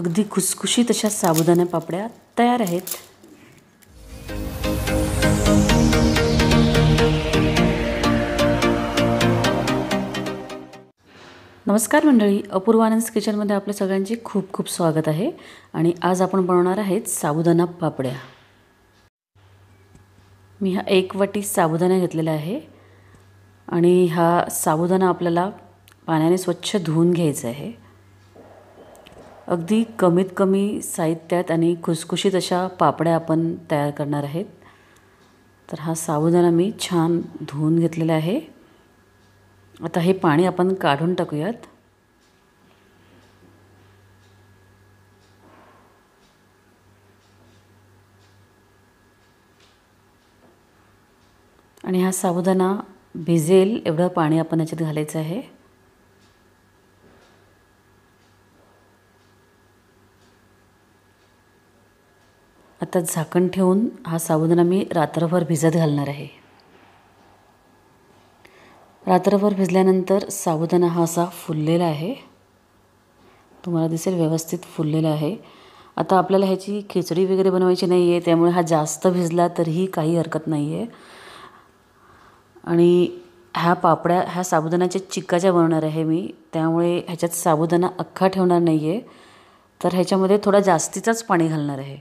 अगदी खुसखुशीत अशा साबुदाणा पापड्या तयार आहेत नमस्कार मंडळी अपूर्वानंद किचनमध्ये आपल्या सगळ्यांचे खूप खूप स्वागत आहे आणि आज आपण बनवणार आहेत साबुदाणा पापड्या मी हा एक वाटी साबुदाणा घेतलेला आहे आणि हा साबुदाणा आपल्याला पाण्याने स्वच्छ धुवून घ्यायचा आहे अगदी कमीत कमी साहित्यात आणि खुसखुशीत अशा पापड्या आपण तयार करणार आहेत तर हा साबुदाना मी छान धुवून घेतलेला आहे आता हे पाणी आपण काढून टाकूयात आणि हा साबुदाना भिजेल एवढं पाणी आपण याच्यात घालायचं आहे आता झाकण ठेवून हा साबुदाणा मी रात्रभर भिजत घालणार आहे रात्रभर भिजल्यानंतर साबुदाणा हा असा फुललेला आहे तुम्हाला दिसेल व्यवस्थित फुललेला आहे आता आपल्याला ह्याची खिचडी वगैरे बनवायची नाही आहे त्यामुळे हा जास्त भिजला तरीही काही हरकत नाही आहे आणि ह्या पापड्या ह्या साबुदाण्याच्या चिकाच्या बनवणार आहे मी त्यामुळे ह्याच्यात साबुदाणा अख्खा ठेवणार नाही आहे तर ह्याच्यामध्ये थोडा जास्तीचाच पाणी घालणार आहे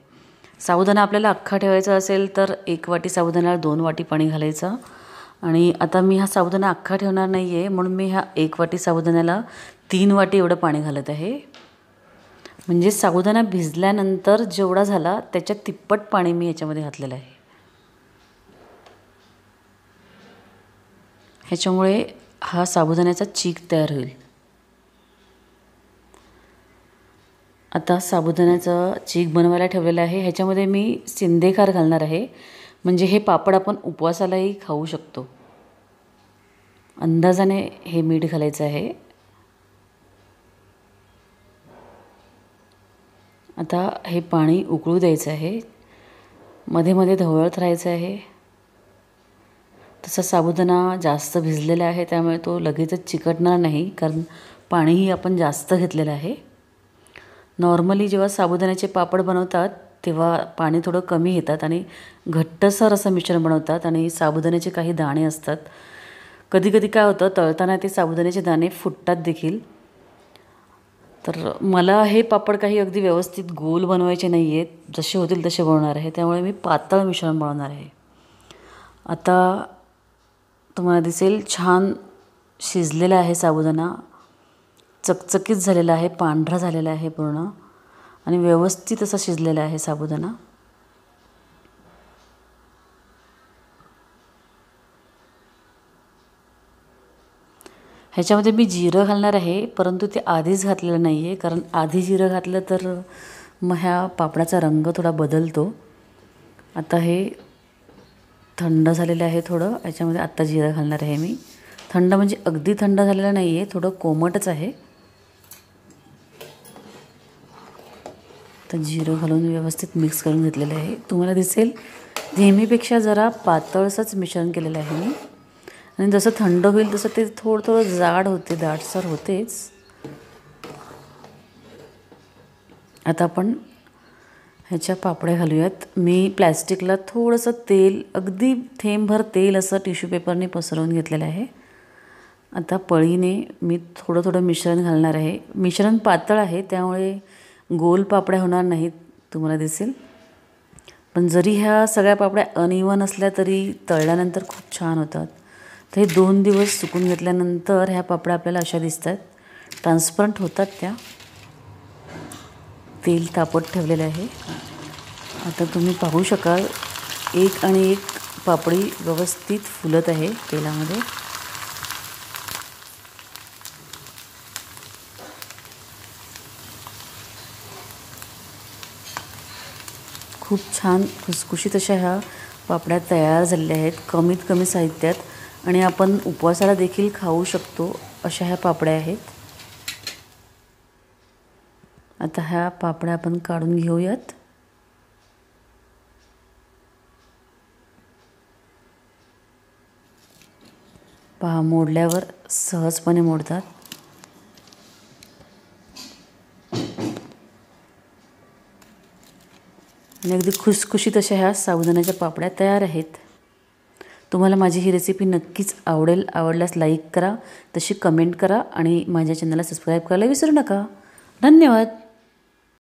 साबुदाणा आपल्याला अख्खा ठेवायचा असेल तर एक वाटी साबुदाण्याला दोन वाटी पाणी घालायचं आणि आता मी हा साबुदाणा अख्खा ठेवणार नाही आहे म्हणून मी ह्या एक वाटी साबुदाण्याला तीन वाटी एवढं पाणी घालत आहे म्हणजे साबुदाणा भिजल्यानंतर जेवढा झाला त्याच्या तिप्पट पाणी मी ह्याच्यामध्ये घातलेलं आहे ह्याच्यामुळे हा साबुदाण्याचा चीक तयार होईल आता साबुदाण्याचं चीक बनवायला ठेवलेलं आहे ह्याच्यामध्ये मी सिंदेखार घालणार आहे म्हणजे हे पापड आपण उपवासालाही खाऊ शकतो अंदाजाने हे मीठ घालायचं आहे आता हे पाणी उकळू द्यायचं आहे मध्ये मध्ये धवळत राहायचं आहे तसा साबुदाणा जास्त भिजलेला आहे त्यामुळे तो लगेचच चिकटणार नाही कारण पाणीही आपण जास्त घेतलेलं आहे नॉर्मली जेव्हा साबुदाण्याचे पापड बनवतात तेव्हा पाणी थोडं कमी घेतात आणि घट्टसर असं मिश्रण बनवतात आणि साबुदाण्याचे काही दाणे असतात कधी कधी काय होतं तळताना ते साबुदाण्याचे दाणे फुटतात देखील तर मला हे पापड काही अगदी व्यवस्थित गोल बनवायचे नाही आहेत जसे होतील तसे बनवणार आहे त्यामुळे मी पातळ मिश्रण बनवणार आहे आता तुम्हाला दिसेल छान शिजलेला आहे साबुदाणा चकचकीत झालेला आहे पांढरा झालेला आहे पूर्ण आणि व्यवस्थित असा शिजलेला आहे साबुदाणा ह्याच्यामध्ये मी जिरं घालणार आहे परंतु ते आधीच घातलेलं नाही आहे कारण आधी जिरं घातलं तर मग ह्या पापडाचा रंग थोडा बदलतो आता हे थंड झालेलं आहे थोडं याच्यामध्ये आत्ता जिरं घालणार आहे मी थंड म्हणजे अगदी थंड झालेलं नाही आहे थोडं कोमटच आहे आता जिरं घालून व्यवस्थित मिक्स करून घेतलेलं आहे तुम्हाला दिसेल नेहमीपेक्षा जरा पातळसंच मिश्रण केलेलं आहे मी आणि जसं थंड होईल तसं ते थोडं थोडं जाड होते दाटसर होतेच आता आपण ह्याच्या पापड्या घालूयात मी प्लॅस्टिकला थोडंसं तेल अगदी थेंबभर तेल असं टिश्यू पेपरने पसरवून घेतलेलं आहे आता पळीने मी थोडं थोडं मिश्रण घालणार आहे मिश्रण पातळ आहे त्यामुळे गोल पापड्या होणार नाहीत तुम्हाला दिसेल पण जरी ह्या सगळ्या पापड्या अनइवन असल्या तरी तळल्यानंतर खूप छान होतात तर हे दोन दिवस सुकून घेतल्यानंतर ह्या पापड्या आपल्याला अशा दिसत आहेत ट्रान्सपरंट होतात त्या तेल तापत ठेवलेलं आहे आता तुम्ही पाहू शकाल एक आणि एक पापडी व्यवस्थित फुलत आहे तेलामध्ये खूप छान खुसखुशीत अशा ह्या पापड्या तयार झालेल्या आहेत कमीत कमी साहित्यात आणि आपण उपवासाला देखील खाऊ शकतो अशा ह्या पापड्या आहेत आता ह्या पापड्या आपण काढून घेऊयात पहा मोडल्यावर सहजपणे मोडतात आणि अगदी खुसखुशीत अशा ह्या साबुदाण्याच्या पापड्या तयार आहेत तुम्हाला माझी ही रेसिपी नक्कीच आवडेल आवडल्यास लाईक करा तशी कमेंट करा आणि माझ्या चॅनलला सबस्क्राईब करायला विसरू नका धन्यवाद